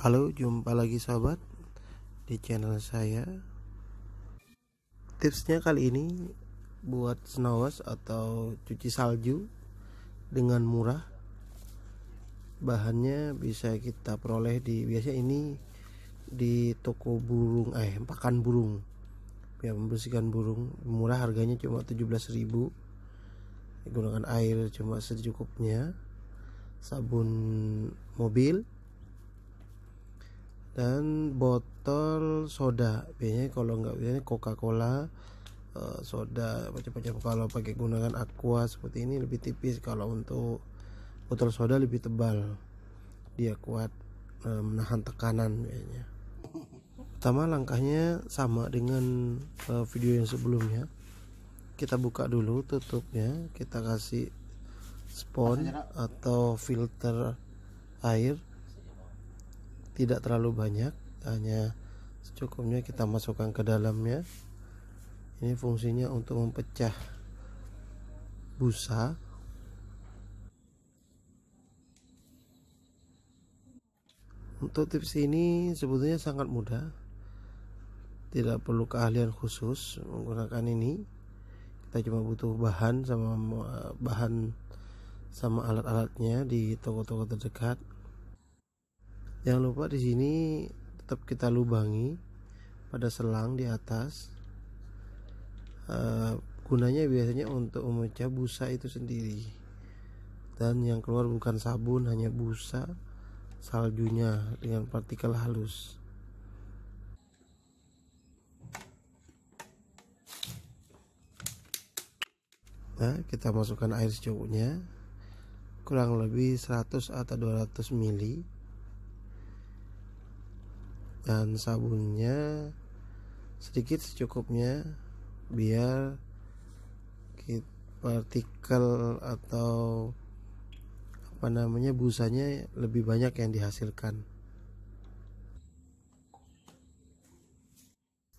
Halo, jumpa lagi sahabat di channel saya. Tipsnya kali ini buat wash atau cuci salju dengan murah. Bahannya bisa kita peroleh di biasanya ini di toko burung eh pakan burung. Ya membersihkan burung murah harganya cuma 17.000. Gunakan air cuma secukupnya. Sabun mobil dan botol soda biasanya kalau nggak biasanya Coca Cola eh, soda macam-macam kalau pakai gunakan aqua seperti ini lebih tipis kalau untuk botol soda lebih tebal dia kuat eh, menahan tekanan biasanya pertama langkahnya sama dengan eh, video yang sebelumnya kita buka dulu tutupnya kita kasih spons atau filter air tidak terlalu banyak hanya secukupnya kita masukkan ke dalamnya ini fungsinya untuk mempecah busa untuk tips ini sebetulnya sangat mudah tidak perlu keahlian khusus menggunakan ini kita cuma butuh bahan sama eh, bahan sama alat-alatnya di toko-toko terdekat jangan lupa di sini tetap kita lubangi pada selang di atas uh, gunanya biasanya untuk memecah busa itu sendiri dan yang keluar bukan sabun hanya busa saljunya dengan partikel halus Nah, kita masukkan air secukupnya kurang lebih 100 atau 200 mili dan sabunnya sedikit secukupnya biar partikel atau apa namanya busanya lebih banyak yang dihasilkan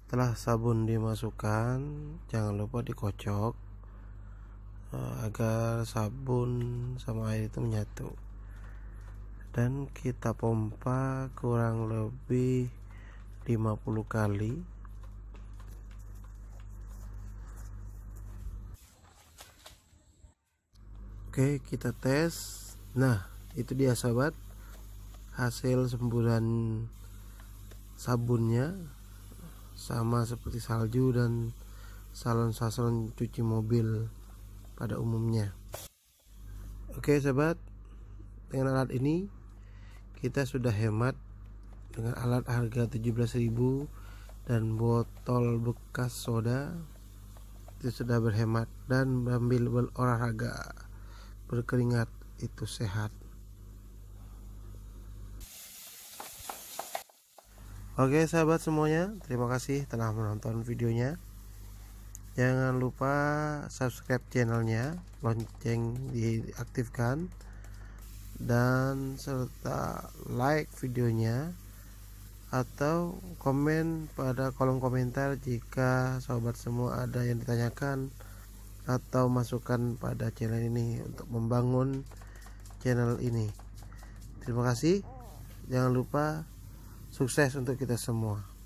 setelah sabun dimasukkan jangan lupa dikocok eh, agar sabun sama air itu menyatu dan kita pompa kurang lebih 50 kali Oke kita tes Nah itu dia sahabat Hasil semburan sabunnya Sama seperti salju dan salon-salon cuci mobil pada umumnya Oke sahabat Dengan alat ini kita sudah hemat dengan alat harga 17.000 dan botol bekas soda itu sudah berhemat dan ambil olahraga berkeringat itu sehat Oke sahabat semuanya terima kasih telah menonton videonya jangan lupa subscribe channelnya lonceng diaktifkan dan serta like videonya atau komen pada kolom komentar jika sobat semua ada yang ditanyakan atau masukan pada channel ini untuk membangun channel ini. Terima kasih. Jangan lupa sukses untuk kita semua.